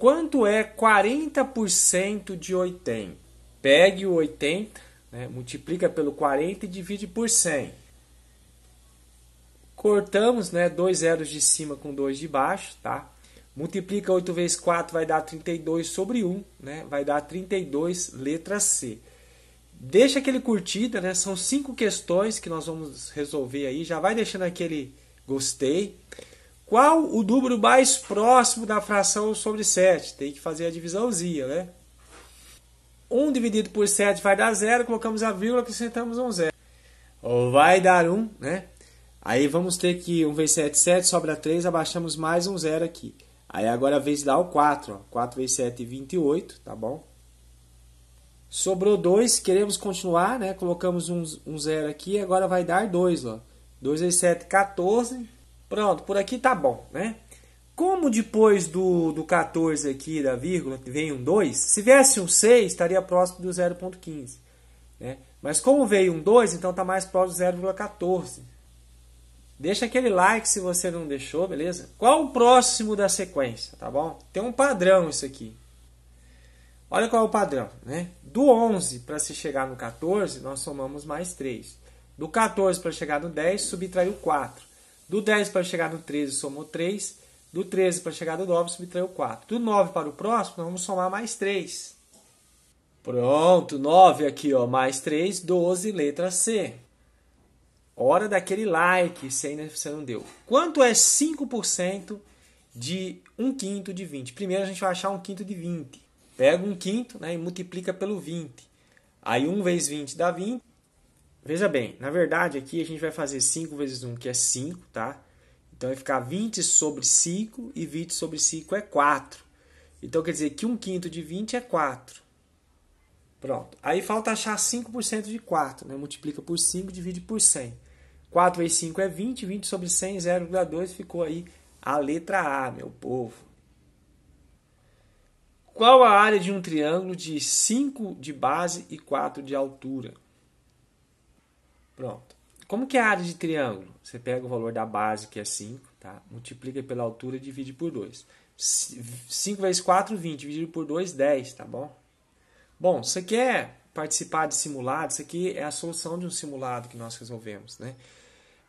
Quanto é 40% de 80? Pegue o 80, né, multiplica pelo 40 e divide por 100. Cortamos né, dois zeros de cima com dois de baixo, tá? Multiplica 8 vezes 4 vai dar 32 sobre 1, né? Vai dar 32, letra C. Deixa aquele curtida, né? São cinco questões que nós vamos resolver aí. Já vai deixando aquele gostei. Qual o número mais próximo da fração sobre 7? Tem que fazer a divisãozinha, né? 1 dividido por 7 vai dar 0, colocamos a vírgula, acrescentamos um 0. vai dar 1, né? Aí vamos ter que 1 vezes 7, 7, sobra 3, abaixamos mais um 0 aqui. Aí agora vez dá o 4, ó. 4 vezes 7, 28, tá bom? Sobrou 2, queremos continuar, né? Colocamos um, um aqui, agora vai dar 2, ó. 2 vezes 7, 14 Pronto, por aqui tá bom, né? Como depois do, do 14 aqui da vírgula vem um 2, se viesse um 6, estaria próximo do 0,15. Né? Mas como veio um 2, então está mais próximo do 0,14. Deixa aquele like se você não deixou, beleza? Qual o próximo da sequência, tá bom? Tem um padrão isso aqui. Olha qual é o padrão, né? Do 11 para se chegar no 14, nós somamos mais 3. Do 14 para chegar no 10, subtraiu 4. Do 10 para chegar no 13, somou 3. Do 13 para chegar no 9, subtraiu 4. Do 9 para o próximo, nós vamos somar mais 3. Pronto, 9 aqui, ó, mais 3, 12, letra C. Hora daquele like, se ainda você não deu. Quanto é 5% de 1 quinto de 20? Primeiro a gente vai achar 1 quinto de 20. Pega 1 quinto né, e multiplica pelo 20. Aí 1 vezes 20 dá 20. Veja bem, na verdade aqui a gente vai fazer 5 vezes 1, que é 5, tá? Então vai ficar 20 sobre 5 e 20 sobre 5 é 4. Então quer dizer que 1 quinto de 20 é 4. Pronto. Aí falta achar 5% de 4, né? Multiplica por 5, e divide por 100. 4 vezes 5 é 20, 20 sobre 100, é 0,2, ficou aí a letra A, meu povo. Qual a área de um triângulo de 5 de base e 4 de altura? Pronto. Como que é a área de triângulo? Você pega o valor da base, que é 5, tá? multiplica pela altura e divide por 2. 5 vezes 4, 20, dividido por 2, 10, tá bom? Bom, você quer é participar de simulados? Isso aqui é a solução de um simulado que nós resolvemos, né?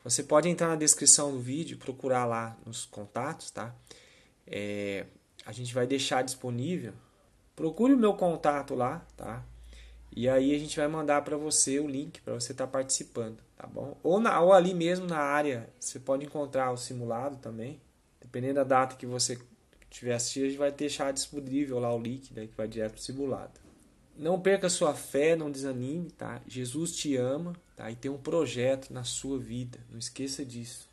Você pode entrar na descrição do vídeo, procurar lá nos contatos, tá? É, a gente vai deixar disponível. Procure o meu contato lá, tá? E aí a gente vai mandar para você o link para você estar tá participando, tá bom? Ou, na, ou ali mesmo na área, você pode encontrar o simulado também. Dependendo da data que você tiver assistindo, a gente vai deixar disponível lá o link, daí né, que vai direto pro simulado. Não perca sua fé, não desanime, tá? Jesus te ama, tá? E tem um projeto na sua vida, não esqueça disso.